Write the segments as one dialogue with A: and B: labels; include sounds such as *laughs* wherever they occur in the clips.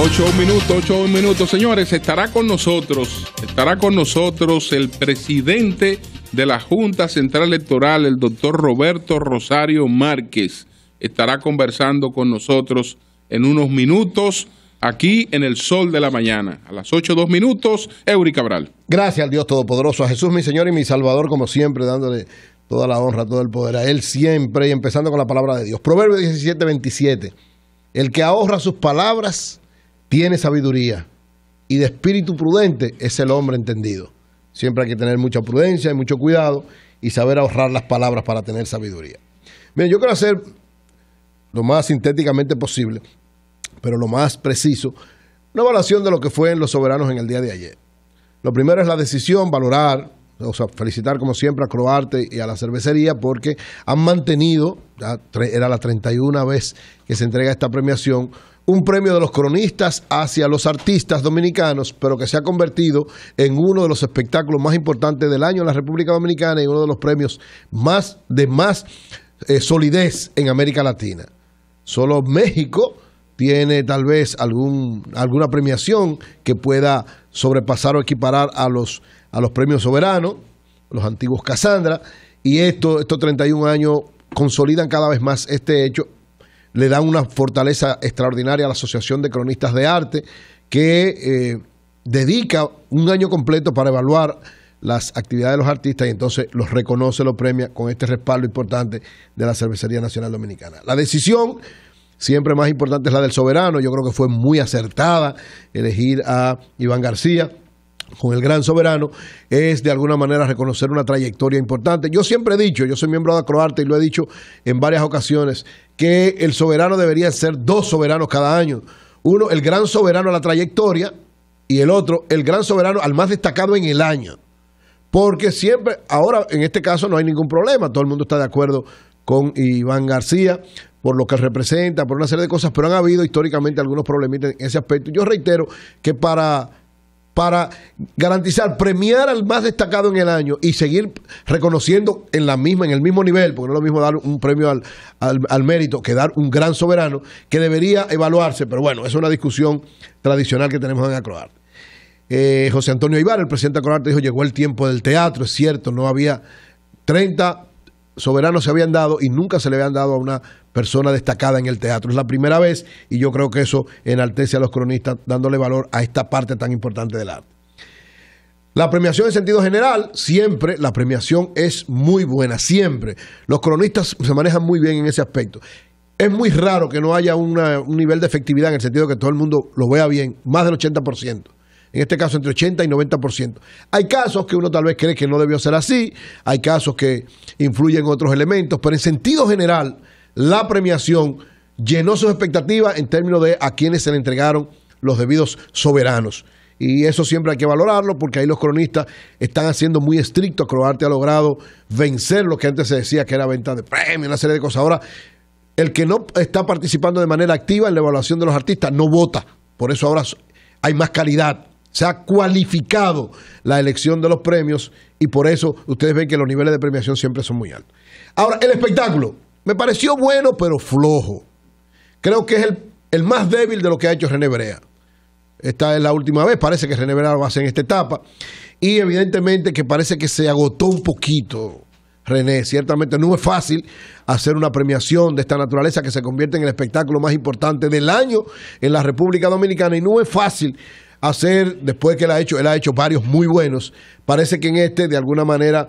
A: Ocho minutos, ocho minutos. Señores, estará con nosotros, estará con nosotros el presidente de la Junta Central Electoral, el doctor Roberto Rosario Márquez. Estará conversando con nosotros en unos minutos aquí en el sol de la mañana. A las 8, 2 minutos, Eury Cabral.
B: Gracias al Dios Todopoderoso, a Jesús mi Señor y mi Salvador, como siempre, dándole toda la honra, todo el poder a Él siempre y empezando con la palabra de Dios. Proverbio 17, 27. El que ahorra sus palabras tiene sabiduría y de espíritu prudente es el hombre entendido. Siempre hay que tener mucha prudencia y mucho cuidado y saber ahorrar las palabras para tener sabiduría. Bien, yo quiero hacer lo más sintéticamente posible, pero lo más preciso, una evaluación de lo que fue en los soberanos en el día de ayer. Lo primero es la decisión, valorar, o sea, felicitar como siempre a Croarte y a la cervecería porque han mantenido, era la 31 vez que se entrega esta premiación, un premio de los cronistas hacia los artistas dominicanos, pero que se ha convertido en uno de los espectáculos más importantes del año en la República Dominicana y uno de los premios más de más eh, solidez en América Latina. Solo México tiene tal vez alguna premiación que pueda sobrepasar o equiparar a los, a los premios soberanos, los antiguos Casandra, y esto, estos 31 años consolidan cada vez más este hecho le da una fortaleza extraordinaria a la Asociación de Cronistas de Arte, que eh, dedica un año completo para evaluar las actividades de los artistas y entonces los reconoce, los premia con este respaldo importante de la Cervecería Nacional Dominicana. La decisión, siempre más importante, es la del soberano. Yo creo que fue muy acertada elegir a Iván García con el gran soberano es de alguna manera reconocer una trayectoria importante. Yo siempre he dicho, yo soy miembro de Acroarte y lo he dicho en varias ocasiones, que el soberano debería ser dos soberanos cada año. Uno, el gran soberano a la trayectoria y el otro, el gran soberano al más destacado en el año. Porque siempre, ahora en este caso no hay ningún problema, todo el mundo está de acuerdo con Iván García, por lo que representa, por una serie de cosas, pero han habido históricamente algunos problemitas en ese aspecto. Yo reitero que para para garantizar, premiar al más destacado en el año y seguir reconociendo en la misma, en el mismo nivel, porque no es lo mismo dar un premio al, mérito que dar un gran soberano, que debería evaluarse, pero bueno, es una discusión tradicional que tenemos en AcroArte. Eh, José Antonio Ibar, el presidente de Acroarte, dijo, llegó el tiempo del teatro, es cierto, no había 30 soberanos se habían dado y nunca se le habían dado a una persona destacada en el teatro. Es la primera vez y yo creo que eso enaltece a los cronistas dándole valor a esta parte tan importante del arte. La premiación en sentido general, siempre la premiación es muy buena, siempre. Los cronistas se manejan muy bien en ese aspecto. Es muy raro que no haya un nivel de efectividad en el sentido de que todo el mundo lo vea bien, más del 80% en este caso entre 80 y 90%. Hay casos que uno tal vez cree que no debió ser así, hay casos que influyen otros elementos, pero en sentido general, la premiación llenó sus expectativas en términos de a quienes se le entregaron los debidos soberanos. Y eso siempre hay que valorarlo porque ahí los cronistas están haciendo muy estricto, Croarte ha logrado vencer lo que antes se decía que era venta de premios, una serie de cosas. Ahora, el que no está participando de manera activa en la evaluación de los artistas no vota. Por eso ahora hay más calidad se ha cualificado la elección de los premios y por eso ustedes ven que los niveles de premiación siempre son muy altos. Ahora, el espectáculo. Me pareció bueno, pero flojo. Creo que es el, el más débil de lo que ha hecho René Brea. Esta es la última vez, parece que René Brea lo hace en esta etapa. Y evidentemente que parece que se agotó un poquito René. Ciertamente no es fácil hacer una premiación de esta naturaleza que se convierte en el espectáculo más importante del año en la República Dominicana y no es fácil hacer, después que él ha hecho, él ha hecho varios muy buenos, parece que en este, de alguna manera,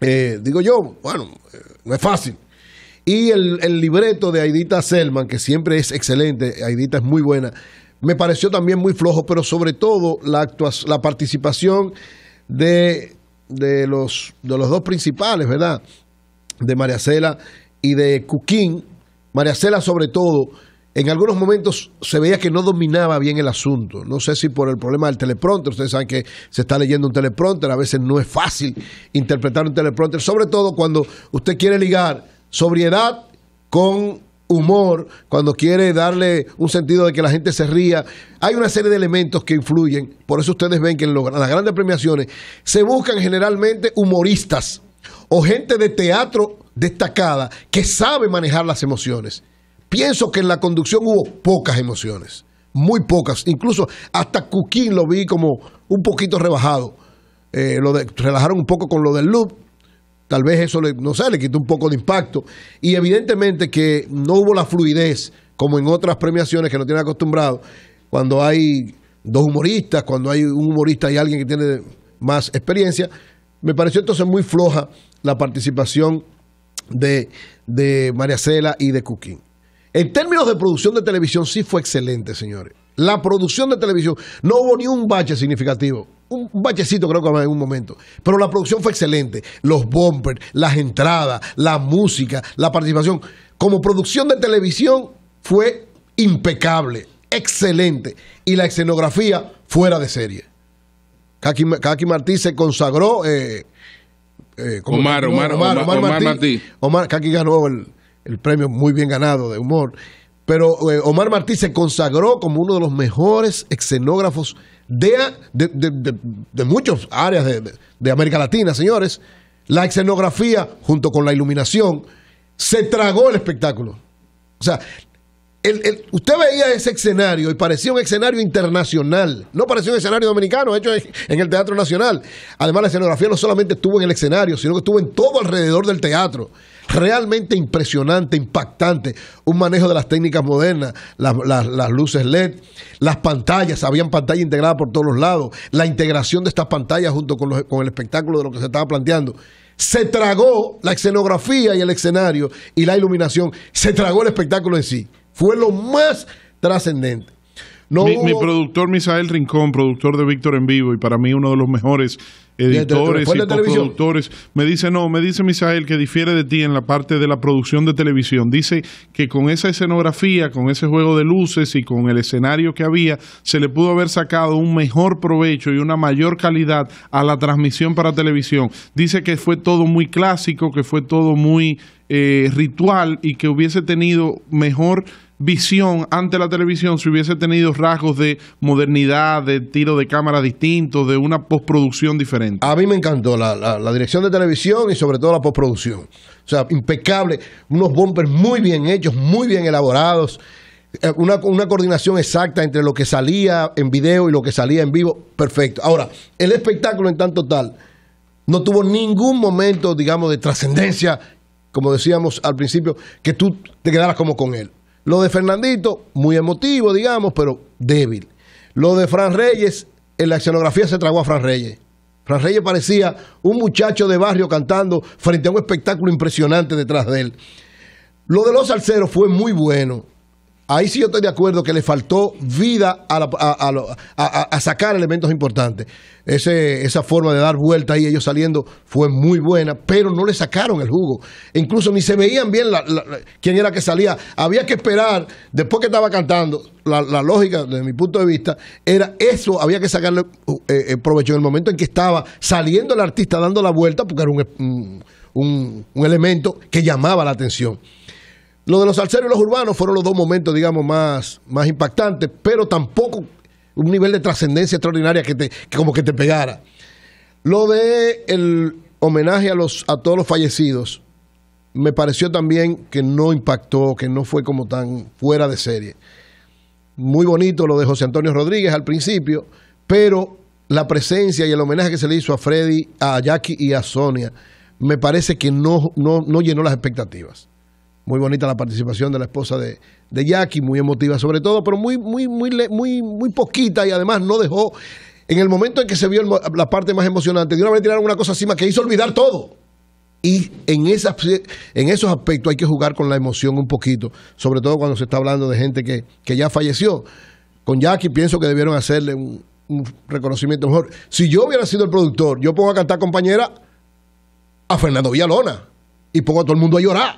B: eh, digo yo, bueno, eh, no es fácil. Y el, libreto de Aidita Selman, que siempre es excelente, Aidita es muy buena, me pareció también muy flojo, pero sobre todo la, la participación de, de, los, de los dos principales, ¿verdad? De María Cela y de Cuquín. María Cela sobre todo, en algunos momentos se veía que no dominaba bien el asunto. No sé si por el problema del teleprompter, ustedes saben que se está leyendo un teleprompter, a veces no es fácil interpretar un teleprompter, sobre todo cuando usted quiere ligar sobriedad con humor, cuando quiere darle un sentido de que la gente se ría. Hay una serie de elementos que influyen, por eso ustedes ven que en las grandes premiaciones se buscan generalmente humoristas o gente de teatro destacada que sabe manejar las emociones. Pienso que en la conducción hubo pocas emociones, muy pocas. Incluso hasta Cuquín lo vi como un poquito rebajado. Eh, lo relajaron un poco con lo del loop. Tal vez eso, le, no sé, quitó un poco de impacto. Y evidentemente que no hubo la fluidez como en otras premiaciones que no tienen acostumbrado. Cuando hay dos humoristas, cuando hay un humorista y alguien que tiene más experiencia. Me pareció entonces muy floja la participación de, de María Cela y de cuquín en términos de producción de televisión sí fue excelente, señores. La producción de televisión, no hubo ni un bache significativo. Un bachecito creo que en algún momento. Pero la producción fue excelente. Los bumpers, las entradas, la música, la participación. Como producción de televisión fue impecable, excelente. Y la escenografía fuera de serie. Kaki, Martí se consagró... Eh, eh Omar, Omar, Omar, Martí. Omar, Kaki ganó el el premio muy bien ganado de humor. Pero eh, Omar Martí se consagró como uno de los mejores escenógrafos de, muchas áreas de, América Latina, señores. La escenografía, junto con la iluminación, se tragó el espectáculo. O sea, usted veía ese escenario y parecía un escenario internacional, no parecía un escenario dominicano, hecho en el Teatro Nacional. Además, la escenografía no solamente estuvo en el escenario, sino que estuvo en todo alrededor del teatro realmente impresionante, impactante, un manejo de las técnicas modernas, las, luces LED, las pantallas, habían pantalla integrada por todos los lados, la integración de estas pantallas junto con, con el espectáculo de lo que se estaba planteando. Se tragó la escenografía y el escenario y la iluminación, se tragó el espectáculo en sí. Fue lo más trascendente. mi,
C: productor Misael Rincón, productor de Víctor en vivo y para mí uno de los mejores editores y productores. Me dice, no, me dice Misael que difiere de ti en la parte de la producción de televisión. Dice que con esa escenografía, con ese juego de luces y con el escenario que había, se le pudo haber sacado un mejor provecho y una mayor calidad a la transmisión para televisión. Dice que fue todo muy clásico, que fue todo muy eh, ritual y que hubiese tenido mejor visión ante la televisión si hubiese tenido rasgos de modernidad, de tiro de cámara
B: distinto, de una postproducción diferente. A mí me encantó la, dirección de televisión y sobre todo la postproducción. O sea, impecable, unos bumpers muy bien hechos, muy bien elaborados. Eh, una, una, coordinación exacta entre lo que salía en video y lo que salía en vivo, perfecto. Ahora, el espectáculo en tanto tal no tuvo ningún momento, digamos, de trascendencia, como decíamos al principio, que tú te quedaras como con él. Lo de Fernandito, muy emotivo, digamos, pero débil. Lo de Fran Reyes, en la escenografía se tragó a Fran Reyes. Fran Reyes parecía un muchacho de barrio cantando frente a un espectáculo impresionante detrás de él. Lo de los salseros fue muy bueno. Ahí sí yo estoy de acuerdo que le faltó vida a, sacar elementos importantes. esa forma de dar vuelta ahí, ellos saliendo, fue muy buena, pero no le sacaron el jugo. incluso ni se veían bien quién era que salía. Había que esperar, después que estaba cantando, la, lógica, desde mi punto de vista, era eso, había que sacarle eh, eh, provecho en el momento en que estaba saliendo el artista dando la vuelta, porque era un mm, elemento que llamaba la atención. Lo de los salseros y los urbanos fueron los dos momentos, digamos, más, más impactantes, pero tampoco un nivel de trascendencia extraordinaria que, te, como que te pegara. Lo de el homenaje a, los, a todos los fallecidos me pareció también que no impactó, que no fue como tan fuera de serie. Muy bonito lo de José Antonio Rodríguez al principio, pero la presencia y el homenaje que se le hizo a Freddy, a Jackie y a Sonia, me parece que no, no, no llenó las expectativas. Muy bonita la participación de la esposa de, Jackie, muy emotiva sobre todo, pero muy, muy, muy, muy, muy poquita y además no dejó, en el momento en que se vio la parte más emocionante, de una vez tiraron una cosa encima que hizo olvidar todo. Y en, en esos aspectos hay que jugar con la emoción un poquito, sobre todo cuando se está hablando de gente que, ya falleció. Con Jackie pienso que debieron hacerle un, un reconocimiento mejor. Si yo hubiera sido el productor, yo pongo a cantar compañera a Fernando Villalona y pongo a todo el mundo a llorar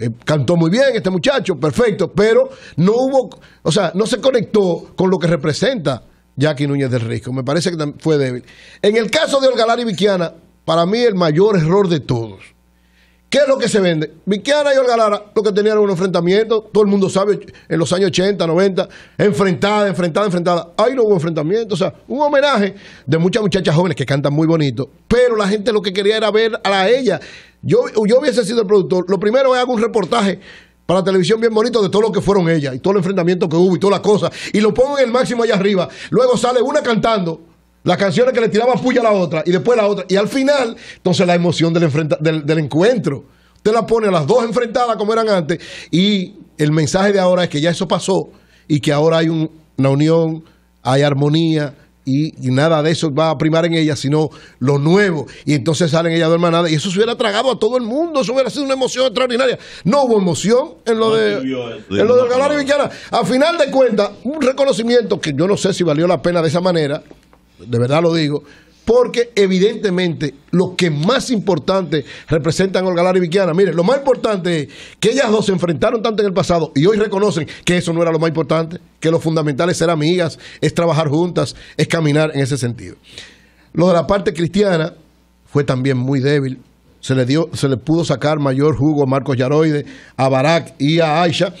B: eh, cantó muy bien este muchacho, perfecto, pero no hubo, o sea, no se conectó con lo que representa Jackie Núñez del Risco. Me parece que fue débil. En el caso de Lara y Viquiana, para mí el mayor error de todos. ¿Qué es lo que se vende? Viquiana y Lara, lo que tenían era un enfrentamiento, todo el mundo sabe, en los años 80, 90, enfrentada, enfrentada, enfrentada. Ahí no hubo enfrentamiento, o sea, un homenaje de muchas muchachas jóvenes que cantan muy bonito, pero la gente lo que quería era ver a ella yo, hubiese sido el productor. Lo primero es hago un reportaje para la televisión bien bonito de todo lo que fueron ellas y todo el enfrentamiento que hubo y todas las cosas. Y lo pongo en el máximo allá arriba. Luego sale una cantando las canciones que le tiraba puya a la otra y después la otra. Y al final, entonces la emoción del, del, encuentro. Usted la pone a las dos enfrentadas como eran antes y el mensaje de ahora es que ya eso pasó y que ahora hay una unión, hay armonía y, nada de eso va a primar en ella, sino lo nuevo. Y entonces salen ella dos hermanadas... Y eso se hubiera tragado a todo el mundo. Eso hubiera sido una emoción extraordinaria. No hubo emoción en lo, de, en lo A final de cuentas, un reconocimiento que yo no sé si valió la pena de esa manera, de verdad lo digo porque evidentemente lo que más importante representan Olga Lara y mire, lo más importante es que ellas dos se enfrentaron tanto en el pasado y hoy reconocen que eso no era lo más importante, que lo fundamental es ser amigas, es trabajar juntas, es caminar en ese sentido. Lo de la parte cristiana fue también muy débil, se le, dio, se le pudo sacar mayor jugo a Marcos Yaroide, a Barak y a Aisha.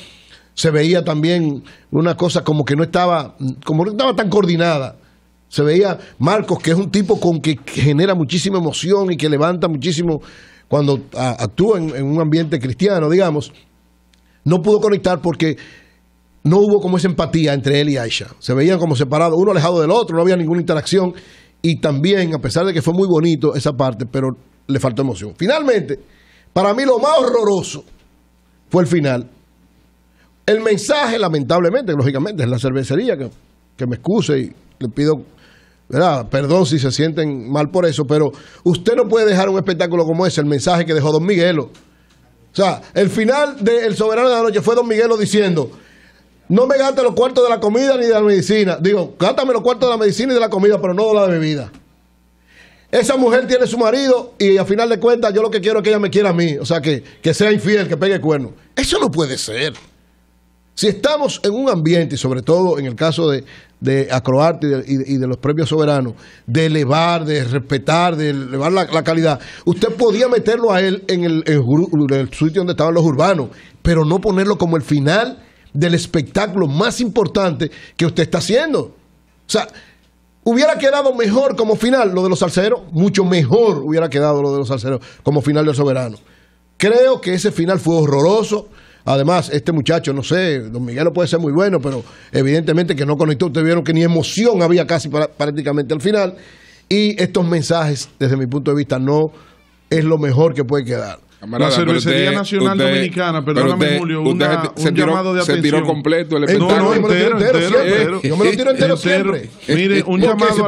B: Se veía también una cosa como que no estaba, como no estaba tan coordinada se veía Marcos, que es un tipo con que genera muchísima emoción y que levanta muchísimo cuando actúa en, un ambiente cristiano, digamos. No pudo conectar porque no hubo como esa empatía entre él y Aisha. Se veían como separados, uno alejado del otro, no había ninguna interacción. Y también, a pesar de que fue muy bonito esa parte, pero le faltó emoción. Finalmente, para mí lo más horroroso fue el final. El mensaje, lamentablemente, lógicamente, es la cervecería, que, que me excuse y le pido Perdón si se sienten mal por eso, pero usted no puede dejar un espectáculo como ese, el mensaje que dejó Don Miguelo. O sea, el final del El Soberano de la Noche fue Don Miguelo diciendo, no me gaste los cuartos de la comida ni de la medicina. Digo, gátame los cuartos de la medicina y de la comida, pero no de la bebida. Esa mujer tiene su marido y a final de cuentas yo lo que quiero es que ella me quiera a mí. O sea, que, que sea infiel, que pegue cuerno. Eso no puede ser. Si estamos en un ambiente, y sobre todo en el caso de, Acroarte y de, los premios soberanos, de elevar, de respetar, de elevar la, calidad, usted podía meterlo a él en el, sitio donde estaban los urbanos, pero no ponerlo como el final del espectáculo más importante que usted está haciendo. O sea, Hubiera quedado mejor como final lo de los salcederos, mucho mejor hubiera quedado lo de los salcederos como final del soberano. Creo que ese final fue horroroso. Además, este muchacho, no sé, don lo puede ser muy bueno, pero evidentemente que no conectó. Ustedes vieron que ni emoción había casi prácticamente al final. Y estos mensajes, desde mi punto de vista, no es lo mejor que puede quedar. la Cervecería Nacional Dominicana, perdóname Julio, un llamado de atención. Se tiró completo el espectáculo. no, yo me lo tiro entero, siempre. me lo tiro entero, siempre. Mire, un llamado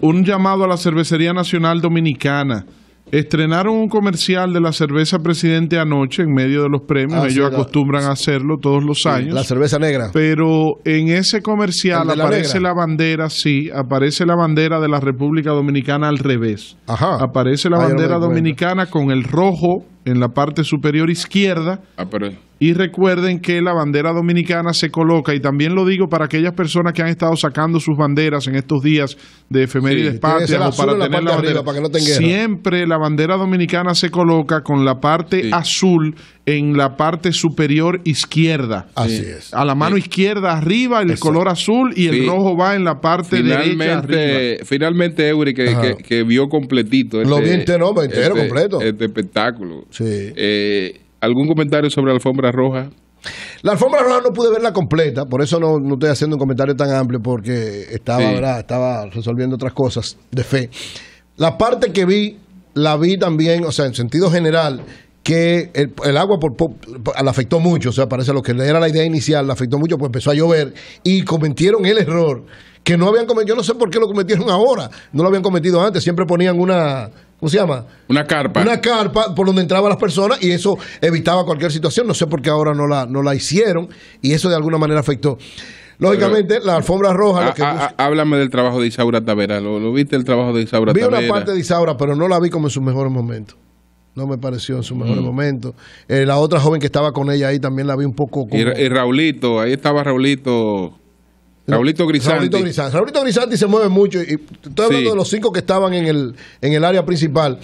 C: Un llamado a la Cervecería Nacional Dominicana Estrenaron un comercial de la cerveza Presidente anoche en medio de los premios. Ah, Ellos acostumbran a hacerlo todos los años. La cerveza negra. Pero en ese comercial aparece la bandera, sí, aparece la bandera de la República Dominicana al revés. Ajá. Aparece la ah, bandera dominicana con el rojo en la parte superior izquierda. Ah, y recuerden que la bandera dominicana se coloca, y también lo digo para aquellas personas que han estado sacando sus banderas en estos días de efemérides para tener Siempre la bandera dominicana se coloca con la parte azul en la parte superior izquierda. Así es. A la mano izquierda arriba el color azul y el rojo va en la parte derecha arriba.
A: Finalmente Eury que, que, vio completito. lo este, vi entero, este, completo. Este espectáculo. Sí. Eh, ¿Algún comentario sobre alfombra roja?
B: La alfombra roja no pude verla completa, por eso no, estoy haciendo un comentario tan amplio porque estaba, estaba resolviendo otras cosas de fe. La parte que vi, la vi también, o sea, en sentido general, que el, agua por, la afectó mucho, o sea, parece lo que era la idea inicial, la afectó mucho, pues empezó a llover y cometieron el error que no habían cometido, yo no sé por qué lo cometieron ahora, no lo habían cometido antes, siempre ponían una ¿cómo se llama?
A: Una carpa. Una
B: carpa por donde entraban las personas y eso evitaba cualquier situación. No sé por qué ahora no la, no la hicieron y eso de alguna manera afectó. Lógicamente, la alfombra roja.
A: háblame del trabajo de Isaura Tavera. ¿Lo, viste el trabajo de Isaura Tavera? Vi una parte
B: de Isaura, pero no la vi como en su mejor momento. No me pareció en su mejor mm. momento. Eh, la otra joven que estaba con ella ahí también la vi un poco. Como...
A: y Raulito, ahí estaba Raulito.
B: Raulito Grisanti. Raulito Grisanti. se mueve mucho. Y estoy hablando de los cinco que estaban en el, en el área principal.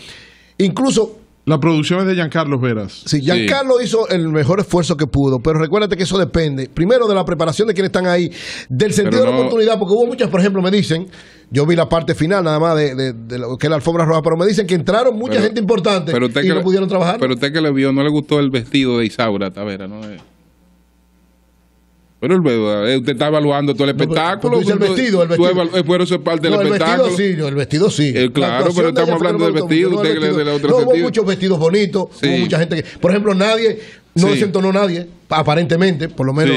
B: Incluso. La producción es de Giancarlo Veras. Sí, Giancarlo hizo el mejor esfuerzo que pudo, pero recuérdate que eso depende, primero, de la preparación de quienes están ahí, del sentido de la oportunidad, porque hubo muchas, por ejemplo, me dicen, yo vi la parte final nada más de, lo que es la alfombra roja, pero me dicen que entraron mucha gente importante pero y no pudieron trabajar.
A: Pero usted que le vio, no le gustó el vestido de Isaura Tavera, ¿no? Pero eh, usted está evaluando todo el espectáculo. el vestido, el vestido. parte del sí, el vestido sí. Eh, claro, pero estamos hablando del vestido. De la otra no hubo muchos
B: vestidos bonitos. Hubo mucha gente que. Por ejemplo, nadie. No desentonó nadie, aparentemente, por lo menos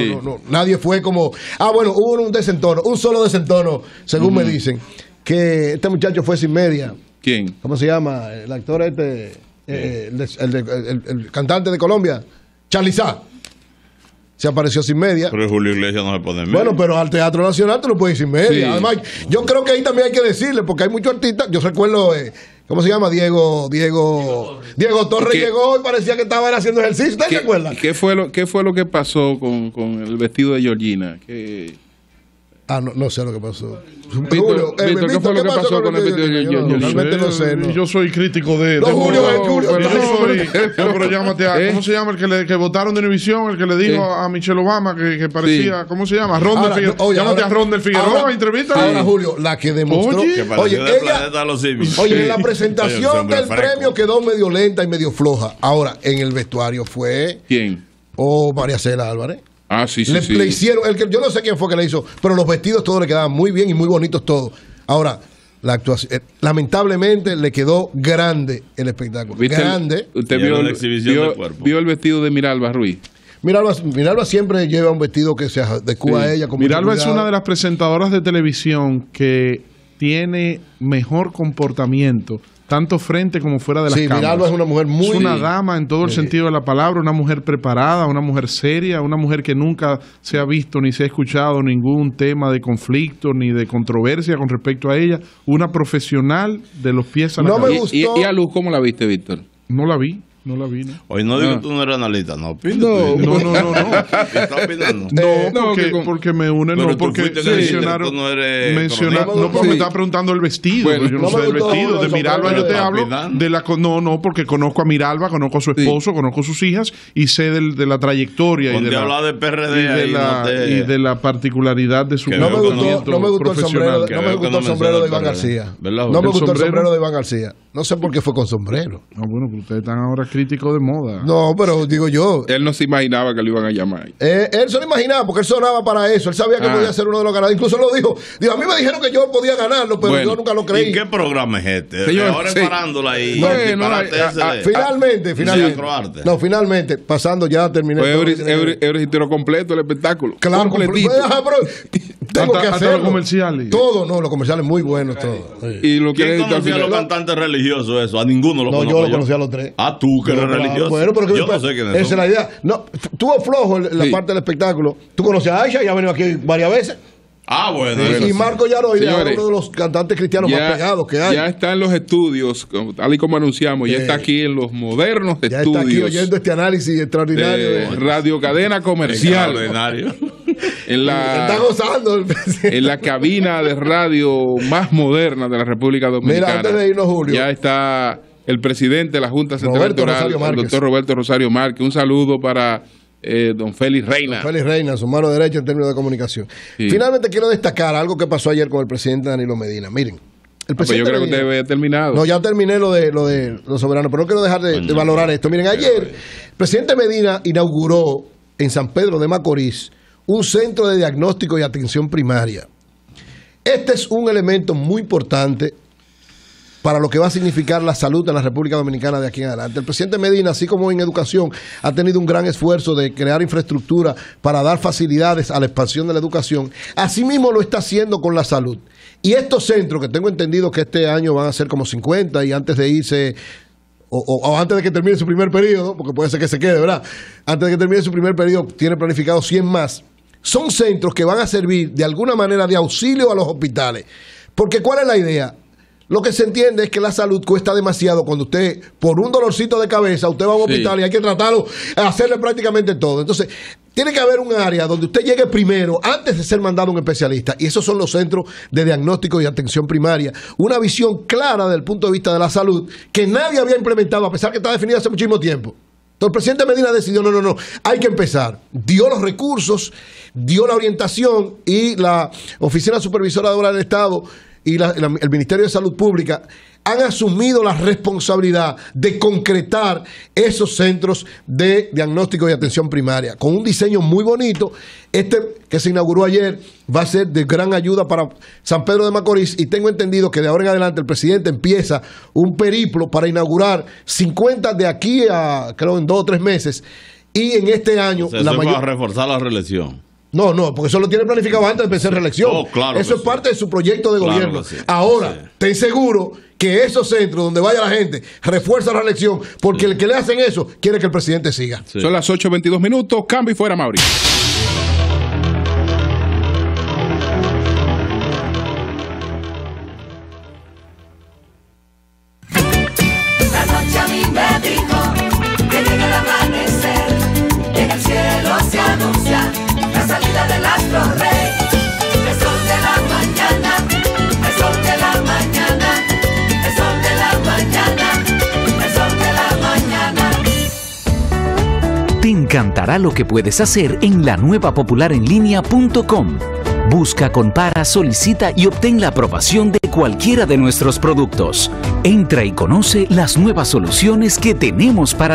B: nadie fue como. Ah, bueno, hubo un desentono, un solo desentono, según me dicen, que este muchacho fue sin media. ¿Quién? ¿Cómo se llama? El actor este, eh, el, cantante de Colombia, Charliza apareció sin media. Pero Julio Iglesias no se pone en media. Bueno, pero al Teatro Nacional te lo puedes sin media. Además, yo creo que ahí también hay que decirle, porque hay muchos artistas, yo recuerdo... Eh, ¿Cómo se llama? Diego, Diego, Diego Torres llegó y parecía que estaba haciendo ejercicio, ¿te acuerdas? ¿Qué fue lo, qué
A: fue lo que pasó con, con el vestido de Georgina?
B: Que... Ah, no, no sé lo que pasó. Julio, eh, ¿qué fue lo que pasó, con el video? Yo,
C: yo,
A: yo,
B: sé. Eh, yo soy crítico
C: de. No, Julio, Julio. Eh, pero *laughs* llámate a. ¿Cómo se llama el que, le, que votaron de Univisión? El que le dijo a Michelle Obama que, que parecía. ¿Cómo se llama? Ron Figueroa. Oye, llámate a Ron del Figueroa, ahora, entrevista.
A: Ahora, Julio,
B: la que demostró. Oye, que oye, ella, *laughs* oye en la presentación del premio quedó medio lenta y medio floja. Ahora, en el vestuario fue. ¿Quién? o oh, María Cela Álvarez.
A: Ah, sí, sí. hicieron,
B: el que, yo no sé quién fue que le hizo, pero los vestidos todos le quedaban muy bien y muy bonitos todos. Ahora, la actuación, eh, lamentablemente le quedó grande el espectáculo. grande. usted vio, la
A: exhibición vio el vestido de Miralba Ruiz.
B: Miralba, Miralba, siempre lleva un vestido que se adecua a ella. Miralba es una de las presentadoras de
C: televisión que tiene mejor comportamiento tanto frente como fuera de las sí, cámaras. es una
B: mujer muy... Es una
C: dama en todo el sentido de la palabra, una mujer preparada, una mujer seria, una mujer que nunca se ha visto ni se ha escuchado ningún tema de conflicto ni de controversia con respecto a ella, una profesional de los pies a la no y, a Luz
A: cómo la viste, Víctor? No la vi. No la vi, Hoy no digo que ah. tú no eres analista, no. no. no, no, no, *laughs* no. Eh, no, porque, porque, me une, no, porque mencionaron. no,
C: no, porque me estaba preguntando el vestido. yo no, sé del vestido. De Miralba yo te hablo. no, no, porque conozco a Miralba, conozco a su esposo, conozco a sus hijas y sé de la trayectoria. Y de la, de PRD y de, la, particularidad de su no me no me gustó el
B: sombrero, no me gustó el sombrero de Iván García. No me gustó el sombrero de Iván García. No sé por qué fue con sombrero. No, ah, bueno, ustedes están ahora aquí crítico de moda. No, pero digo yo.
A: Él no se imaginaba que lo iban a llamar.
B: Eh, él se lo imaginaba porque él sonaba para eso. Él sabía que ah. podía ser uno de los ganadores. Incluso lo dijo. Dijo, a mí me dijeron que yo podía ganarlo, pero yo nunca lo creí. ¿Y qué programa es este? Eh, ahora parándola y. No, no, finalmente, finalmente. No, finalmente, pasando ya, terminé. Pues
A: Euris completo el espectáculo. Claro, completito.
B: Pues, tengo que hacer los comerciales. Todo, no, los comerciales muy buenos, todo.
A: Y lo que ¿Quién conocía a los cantantes religiosos eso? A ninguno lo No, yo conocía a los tres. a
B: ah, tú, que no, religioso. pero que yo no sé Esa es la idea. No, tuvo flojo la parte del espectáculo. Tú conoces a Aisha, ya ha venido aquí varias veces. Ah, bueno. y Marco Yaroide es uno de los cantantes cristianos más pegados que hay.
A: Ya está en los estudios, tal y como anunciamos, ya eh, está aquí en los modernos ya estudios. Ya está aquí oyendo
B: este análisis extraordinario. De,
A: Radio Cadena Comercial.
B: Extraordinario. *laughs*
A: En la, está
B: gozando
A: En la cabina de radio más moderna de la República Dominicana. Mira, antes de irnos, Julio. Ya está el presidente de la Junta Central Electoral, el doctor Roberto Rosario Márquez. Un saludo para eh, don Félix Reina. Félix
B: Reina, su mano derecha en términos de comunicación. Finalmente quiero destacar algo que pasó ayer con el presidente Danilo Medina. Miren. El ah, pues presidente yo creo que
A: usted había terminado. No,
B: ya terminé lo de lo de los soberanos, pero no quiero dejar de, de valorar esto. Miren, ayer el presidente Medina inauguró en San Pedro de Macorís un centro de diagnóstico y atención primaria. Este es un elemento muy importante para lo que va a significar la salud en la República Dominicana de aquí en adelante. El presidente Medina, así como en educación, ha tenido un gran esfuerzo de crear infraestructura para dar facilidades a la expansión de la educación. Asimismo lo está haciendo con la salud. Y estos centros, que tengo entendido que este año van a ser como 50 y antes de irse o, o, antes de que termine su primer periodo, porque puede ser que se quede, ¿verdad? Antes de que termine su primer periodo, tiene planificado 100 más. Son centros que van a servir de alguna manera de auxilio a los hospitales. Porque ¿cuál es la idea? Lo que se entiende es que la salud cuesta demasiado cuando usted, por un dolorcito de cabeza, usted va a un hospital y hay que tratarlo, hacerle prácticamente todo. Entonces, tiene que haber un área donde usted llegue primero, antes de ser mandado a un especialista. Y esos son los centros de diagnóstico y atención primaria. Una visión clara del punto de vista de la salud que nadie había implementado, a pesar que está definida hace muchísimo tiempo. Entonces, el presidente Medina decidió, no, no, no, hay que empezar. Dio los recursos, dio la orientación y la Oficina Supervisora de Obras del Estado y el Ministerio de Salud Pública han asumido la responsabilidad de concretar esos centros de diagnóstico y atención primaria, con un diseño muy bonito. Este que se inauguró ayer va a ser de gran ayuda para San Pedro de Macorís y tengo entendido que de ahora en adelante el presidente empieza un periplo para inaugurar 50 de aquí a, creo, en dos o tres meses. Y en este año... Se va la
A: reforzar la reelección.
B: No, no, porque eso lo tiene planificado antes de empezar la elección. Oh, eso es parte de su proyecto de gobierno. Ahora, te aseguro que esos centros donde vaya la gente refuerza la elección, porque el que le hacen eso quiere que el presidente siga. Son las 8.22 minutos, cambio y fuera Mauri. cantará lo que puedes hacer en la nueva Busca, compara, solicita y obtén la aprobación de cualquiera de nuestros productos. Entra y conoce las nuevas soluciones que tenemos para